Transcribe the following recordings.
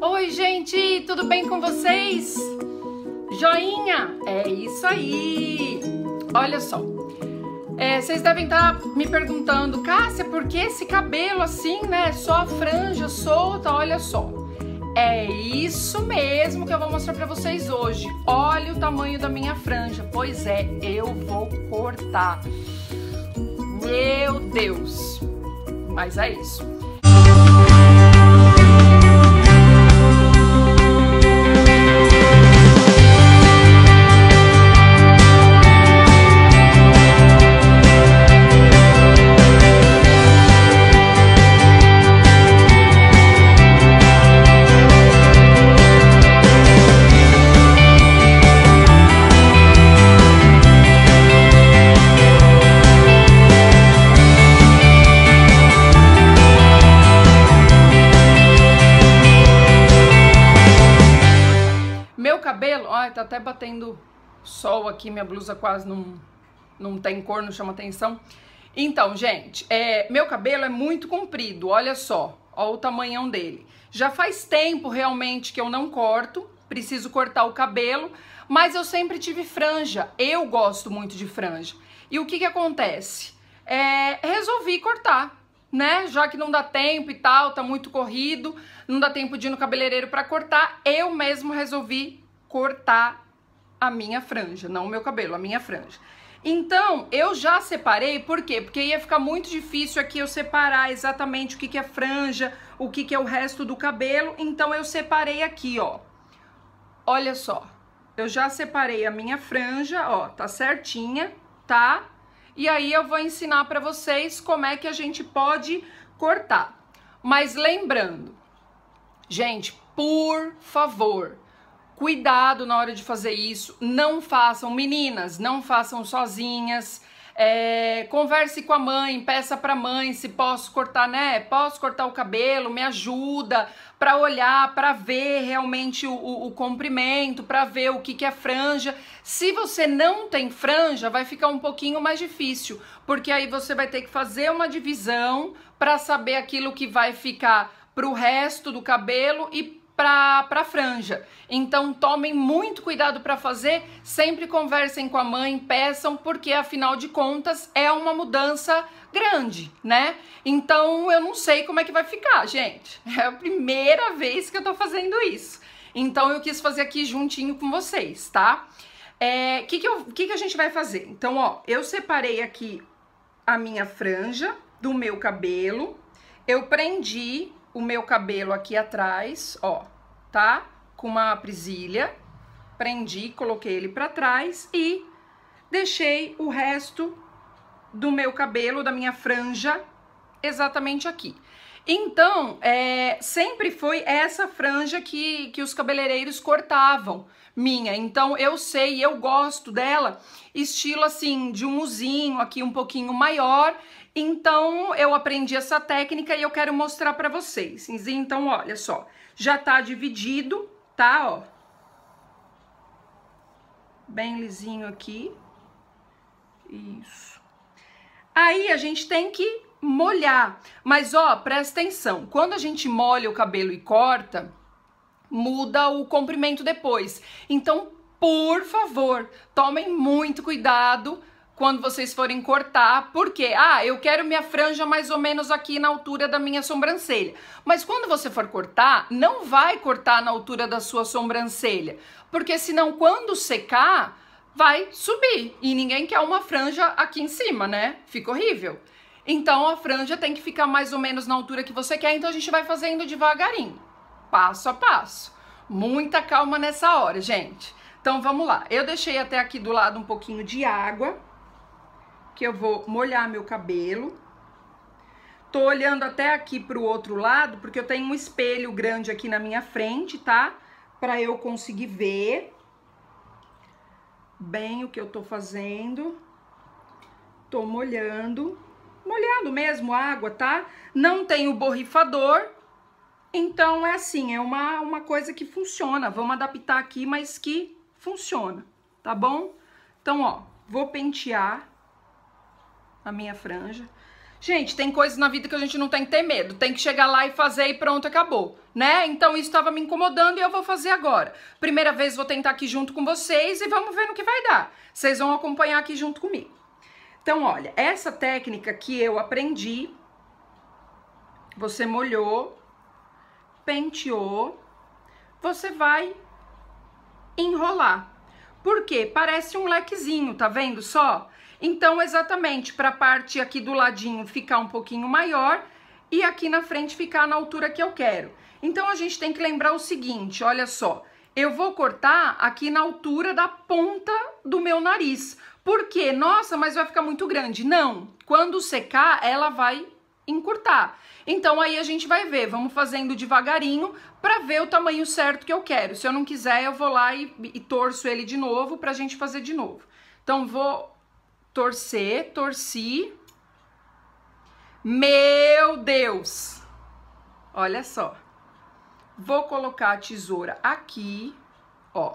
Oi, gente, tudo bem com vocês? Joinha? É isso aí! Olha só, é, vocês devem estar tá me perguntando, Cássia, por que esse cabelo assim, né? Só a franja solta, olha só. É isso mesmo que eu vou mostrar para vocês hoje. Olha o tamanho da minha franja. Pois é, eu vou cortar. Meu Deus! Mas é isso. meu cabelo, olha, tá até batendo sol aqui, minha blusa quase não, não tem tá cor, não chama atenção. Então, gente, é, meu cabelo é muito comprido, olha só, olha o tamanhão dele. Já faz tempo realmente que eu não corto, preciso cortar o cabelo, mas eu sempre tive franja, eu gosto muito de franja. E o que que acontece? É, resolvi cortar, né? Já que não dá tempo e tal, tá muito corrido, não dá tempo de ir no cabeleireiro para cortar, eu mesmo resolvi cortar a minha franja, não o meu cabelo, a minha franja. Então, eu já separei, por quê? Porque ia ficar muito difícil aqui eu separar exatamente o que, que é franja, o que, que é o resto do cabelo. Então, eu separei aqui, ó. Olha só, eu já separei a minha franja, ó, tá certinha, tá? e aí eu vou ensinar para vocês como é que a gente pode cortar. Mas lembrando, gente, por favor, cuidado na hora de fazer isso, não façam, meninas, não façam sozinhas. É, converse com a mãe, peça para a mãe se posso cortar, né? Posso cortar o cabelo, me ajuda para olhar, para ver realmente o, o, o comprimento, para ver o que, que é franja. Se você não tem franja, vai ficar um pouquinho mais difícil, porque aí você vai ter que fazer uma divisão para saber aquilo que vai ficar para o resto do cabelo e para franja. Então tomem muito cuidado para fazer, sempre conversem com a mãe, peçam, porque afinal de contas é uma mudança grande, né? Então eu não sei como é que vai ficar, gente. É a primeira vez que eu tô fazendo isso. Então eu quis fazer aqui juntinho com vocês, tá? É, que que, que que a gente vai fazer? Então, ó, eu separei aqui a minha franja do meu cabelo, eu prendi o meu cabelo aqui atrás, ó, tá? Com uma presilha, prendi, coloquei ele para trás e deixei o resto do meu cabelo, da minha franja, exatamente aqui. Então, é, sempre foi essa franja que, que os cabeleireiros cortavam, minha. Então, eu sei, eu gosto dela, estilo assim, de um zinho aqui um pouquinho maior então, eu aprendi essa técnica e eu quero mostrar para vocês. Então, olha só, já tá dividido, tá, ó. Bem lisinho aqui. Isso. Aí, a gente tem que molhar. Mas, ó, presta atenção. Quando a gente molha o cabelo e corta, muda o comprimento depois. Então, por favor, tomem muito cuidado quando vocês forem cortar, porque, ah, eu quero minha franja mais ou menos aqui na altura da minha sobrancelha. Mas quando você for cortar, não vai cortar na altura da sua sobrancelha, porque senão quando secar, vai subir. E ninguém quer uma franja aqui em cima, né? Fica horrível. Então a franja tem que ficar mais ou menos na altura que você quer, então a gente vai fazendo devagarinho, passo a passo. Muita calma nessa hora, gente. Então vamos lá. Eu deixei até aqui do lado um pouquinho de água que eu vou molhar meu cabelo. Tô olhando até aqui pro outro lado, porque eu tenho um espelho grande aqui na minha frente, tá? Pra eu conseguir ver bem o que eu tô fazendo. Tô molhando, molhando mesmo água, tá? Não tenho borrifador, então é assim, é uma, uma coisa que funciona. Vamos adaptar aqui, mas que funciona, tá bom? Então, ó, vou pentear a minha franja. Gente, tem coisas na vida que a gente não tem que ter medo. Tem que chegar lá e fazer e pronto, acabou, né? Então isso estava me incomodando e eu vou fazer agora. Primeira vez vou tentar aqui junto com vocês e vamos ver no que vai dar. Vocês vão acompanhar aqui junto comigo. Então, olha, essa técnica que eu aprendi, você molhou, penteou, você vai enrolar. Por quê? Parece um lequezinho, tá vendo só? Então, exatamente, para a parte aqui do ladinho ficar um pouquinho maior e aqui na frente ficar na altura que eu quero. Então, a gente tem que lembrar o seguinte, olha só. Eu vou cortar aqui na altura da ponta do meu nariz. Por quê? Nossa, mas vai ficar muito grande. Não, quando secar, ela vai encurtar. Então aí a gente vai ver, vamos fazendo devagarinho para ver o tamanho certo que eu quero. Se eu não quiser, eu vou lá e, e torço ele de novo para a gente fazer de novo. Então vou torcer, torci. Meu Deus! Olha só. Vou colocar a tesoura aqui, ó,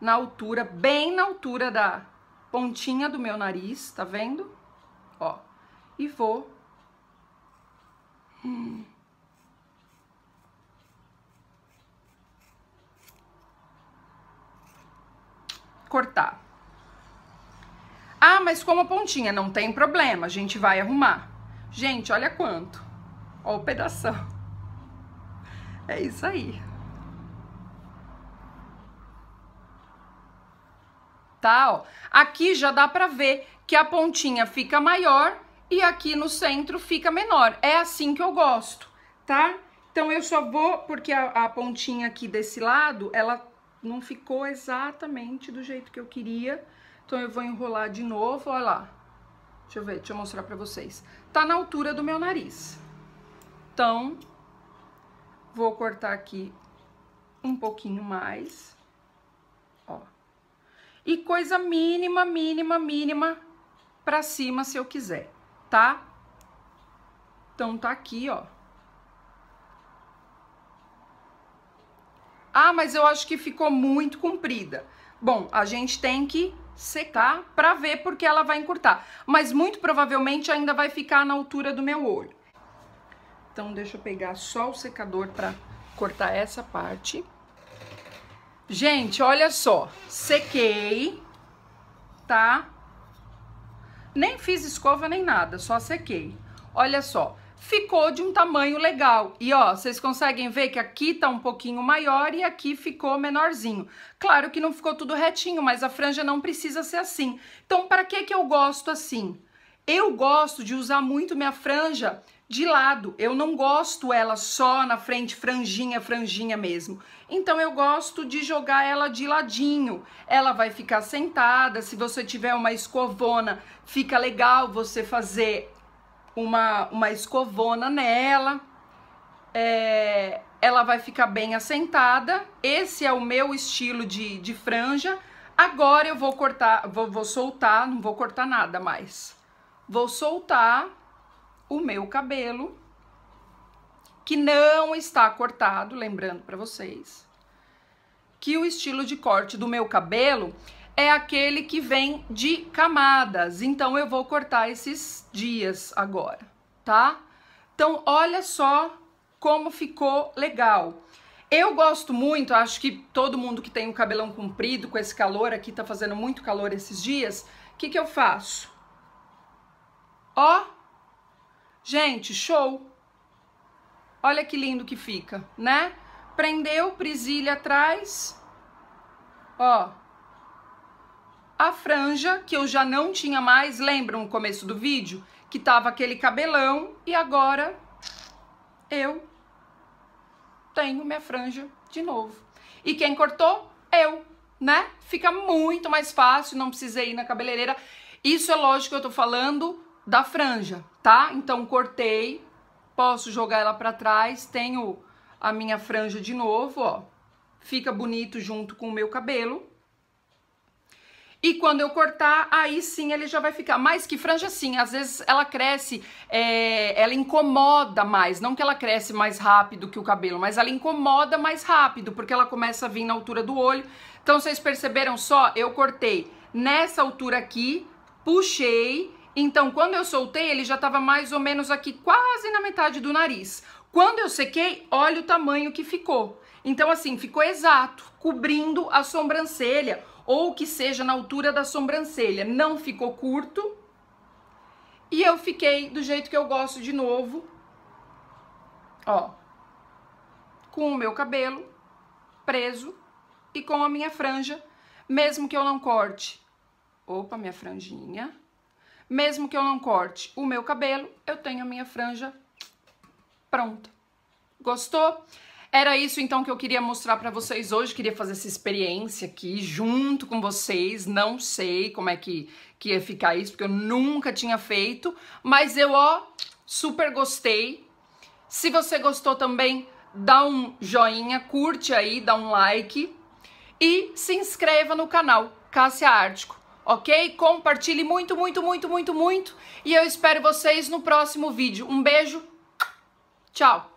na altura, bem na altura da pontinha do meu nariz, tá vendo? Ó, e vou Cortar. Ah, mas como pontinha, não tem problema, a gente vai arrumar. Gente, olha quanto. Ó o pedação. É isso aí. Tá, ó. Aqui já dá pra ver que a pontinha fica maior e aqui no centro fica menor. É assim que eu gosto, tá? Então, eu só vou, porque a, a pontinha aqui desse lado, ela não ficou exatamente do jeito que eu queria. Então, eu vou enrolar de novo, olha lá. Deixa eu ver, deixa eu mostrar pra vocês. Tá na altura do meu nariz. Então, vou cortar aqui um pouquinho mais. Ó. E coisa mínima, mínima, mínima pra cima, se eu quiser tá? Então tá aqui, ó. Ah, mas eu acho que ficou muito comprida. Bom, a gente tem que secar para ver porque ela vai encurtar. Mas muito provavelmente ainda vai ficar na altura do meu olho. Então deixa eu pegar só o secador para cortar essa parte. Gente, olha só, sequei, tá? Nem fiz escova nem nada, só sequei. Olha só, ficou de um tamanho legal. E ó, vocês conseguem ver que aqui tá um pouquinho maior e aqui ficou menorzinho. Claro que não ficou tudo retinho, mas a franja não precisa ser assim. Então, para que que eu gosto assim? Eu gosto de usar muito minha franja de lado. Eu não gosto ela só na frente, franjinha, franjinha mesmo. Então eu gosto de jogar ela de ladinho. Ela vai ficar sentada. Se você tiver uma escovona, fica legal você fazer uma, uma escovona nela. É, ela vai ficar bem assentada. Esse é o meu estilo de, de franja. Agora eu vou cortar, vou, vou soltar, não vou cortar nada mais. Vou soltar o meu cabelo, que não está cortado, lembrando para vocês, que o estilo de corte do meu cabelo é aquele que vem de camadas. Então eu vou cortar esses dias agora, tá? Então olha só como ficou legal. Eu gosto muito, acho que todo mundo que tem o um cabelão comprido com esse calor aqui tá fazendo muito calor esses dias. O que que eu faço? Ó, Gente, show! Olha que lindo que fica, né? Prendeu, prisilha atrás. Ó. A franja, que eu já não tinha mais, lembram no começo do vídeo? Que tava aquele cabelão e agora eu tenho minha franja de novo. E quem cortou? Eu, né? Fica muito mais fácil, não precisei ir na cabeleireira. Isso é lógico que eu tô falando da franja, tá? Então cortei, posso jogar ela para trás, tenho a minha franja de novo, ó. Fica bonito junto com o meu cabelo. E quando eu cortar, aí sim ele já vai ficar. Mas que franja sim, às vezes ela cresce, é, ela incomoda mais. Não que ela cresce mais rápido que o cabelo, mas ela incomoda mais rápido, porque ela começa a vir na altura do olho. Então vocês perceberam só? Eu cortei nessa altura aqui, puxei então, quando eu soltei, ele já estava mais ou menos aqui, quase na metade do nariz. Quando eu sequei, olha o tamanho que ficou. Então, assim, ficou exato, cobrindo a sobrancelha, ou que seja na altura da sobrancelha. Não ficou curto. E eu fiquei do jeito que eu gosto de novo. Ó. Com o meu cabelo preso e com a minha franja, mesmo que eu não corte. Opa, minha franjinha. Mesmo que eu não corte o meu cabelo, eu tenho a minha franja pronta. Gostou? Era isso então que eu queria mostrar para vocês hoje, queria fazer essa experiência aqui junto com vocês, não sei como é que, que ia ficar isso, porque eu nunca tinha feito, mas eu ó, super gostei. Se você gostou também, dá um joinha, curte aí, dá um like e se inscreva no canal Cássia Ártico ok? Compartilhe muito, muito, muito, muito, muito. E eu espero vocês no próximo vídeo. Um beijo, tchau!